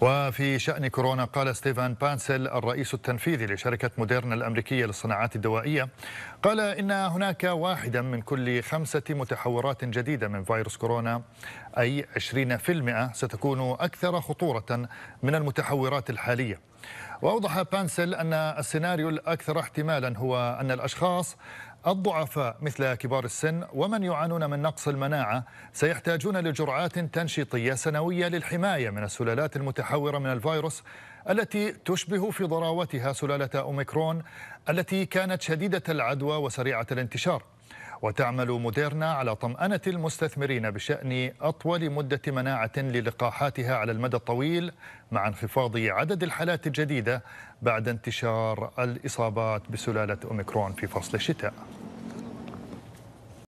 وفي شأن كورونا قال ستيفان بانسل الرئيس التنفيذي لشركة موديرنا الأمريكية للصناعات الدوائية قال إن هناك واحدا من كل خمسة متحورات جديدة من فيروس كورونا أي 20% ستكون أكثر خطورة من المتحورات الحالية وأوضح بانسل أن السيناريو الأكثر احتمالا هو أن الأشخاص الضعفاء مثل كبار السن ومن يعانون من نقص المناعة سيحتاجون لجرعات تنشيطية سنوية للحماية من السلالات المتحورة من الفيروس التي تشبه في ضراوتها سلالة أوميكرون التي كانت شديدة العدوى وسريعة الانتشار وتعمل موديرنا على طمأنة المستثمرين بشأن أطول مدة مناعة للقاحاتها على المدى الطويل مع انخفاض عدد الحالات الجديدة بعد انتشار الإصابات بسلالة أوميكرون في فصل الشتاء